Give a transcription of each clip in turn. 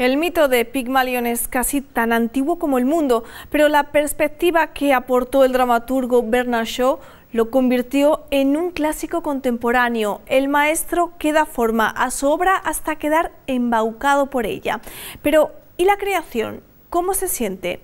El mito de Pigmalión es casi tan antiguo como el mundo, pero la perspectiva que aportó el dramaturgo Bernard Shaw lo convirtió en un clásico contemporáneo. El maestro que da forma a su obra hasta quedar embaucado por ella. Pero, ¿y la creación? ¿Cómo se siente?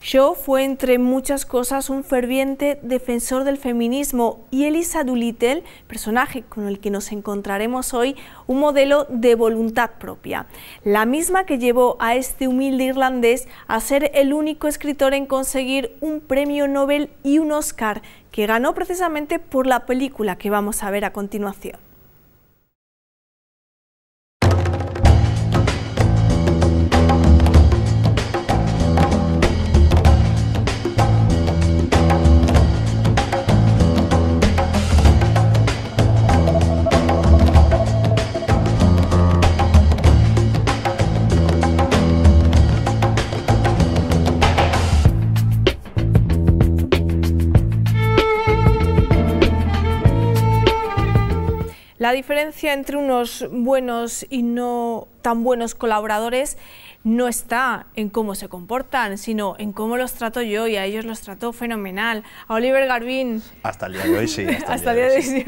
Shaw fue, entre muchas cosas, un ferviente defensor del feminismo y Elisa Doolittle, personaje con el que nos encontraremos hoy, un modelo de voluntad propia, la misma que llevó a este humilde irlandés a ser el único escritor en conseguir un premio Nobel y un Oscar, que ganó precisamente por la película que vamos a ver a continuación. La diferencia entre unos buenos y no tan buenos colaboradores no está en cómo se comportan, sino en cómo los trato yo y a ellos los trato fenomenal. A Oliver Garbín. Hasta el día de hoy sí. Hasta, el día de hoy sí.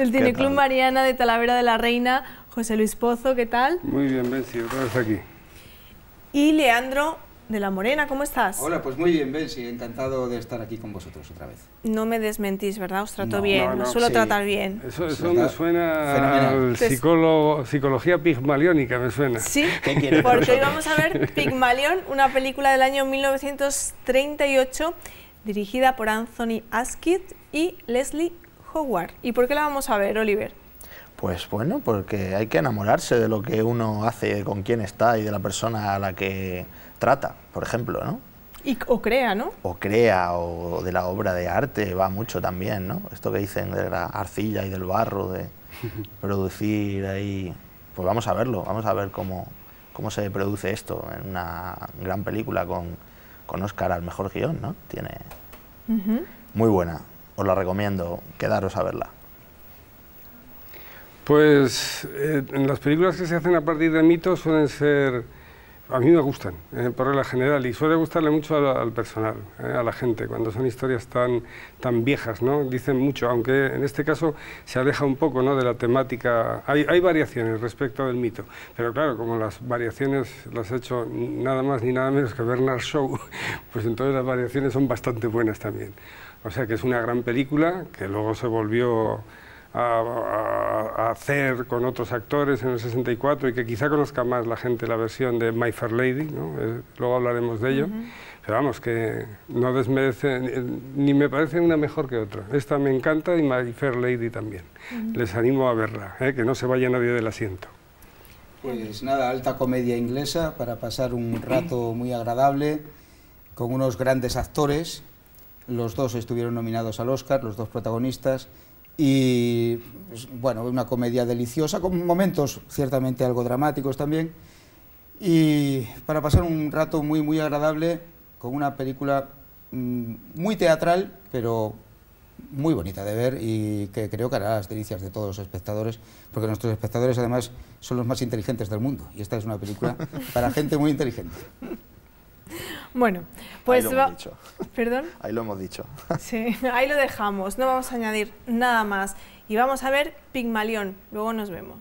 Del Cineclub Mariana de Talavera de la Reina, José Luis Pozo, ¿qué tal? Muy bien, Benzi, otra aquí. Y Leandro de la Morena, ¿cómo estás? Hola, pues muy bien, Bensi, encantado de estar aquí con vosotros otra vez. No me desmentís, ¿verdad? Os trato bien, no, os suelo tratar bien. Eso, me suena a psicología pigmaliónica, me suena. Sí, porque hoy vamos a ver Pigmalión, una película del año 1938 dirigida por Anthony Asquith y Leslie Howard. ¿Y por qué la vamos a ver, Oliver? Pues bueno, porque hay que enamorarse de lo que uno hace, con quién está y de la persona a la que trata, por ejemplo, ¿no? Y, o crea, ¿no? O crea, o de la obra de arte, va mucho también, ¿no? Esto que dicen de la arcilla y del barro, de producir ahí... Pues vamos a verlo, vamos a ver cómo, cómo se produce esto en una gran película con, Oscar al mejor guión, ¿no? Tiene... Muy buena, os la recomiendo, quedaros a verla. Pues eh, en las películas que se hacen a partir de mitos suelen ser a mí me gustan, eh, por regla general, y suele gustarle mucho al, personal, eh, a la gente, cuando son historias tan, tan viejas, ¿no? Dicen mucho, aunque en este caso se aleja un poco ¿no? de la temática. Hay, variaciones respecto del mito, pero claro, como las variaciones las he hecho nada más ni nada menos que Bernard show pues entonces las variaciones son bastante buenas también. O sea que es una gran película que luego se volvió a hacer con otros actores en el 64 y que quizá conozca más la gente la versión de My Fair Lady, ¿no? Eh, luego hablaremos de ello, pero vamos, que no desmerecen eh, ni me parece una mejor que otra. Esta me encanta y My Fair Lady también. Les animo a verla, ¿eh? que no se vaya nadie del asiento. Pues nada, alta comedia inglesa para pasar un rato muy agradable con unos grandes actores. Los dos estuvieron nominados al Oscar, los dos protagonistas. Y pues, bueno, una comedia deliciosa, con momentos ciertamente algo dramáticos también. Y para pasar un rato muy, muy agradable con una película mm, muy teatral, pero muy bonita de ver y que creo que hará las delicias de todos los espectadores, porque nuestros espectadores además son los más inteligentes del mundo y esta es una película para gente muy inteligente. Bueno, pues... Ahí lo hemos dicho. ¿Perdón? Ahí lo hemos dicho. Sí, ahí lo dejamos. No vamos a añadir nada más. Y vamos a ver Pigmalión. Luego nos vemos.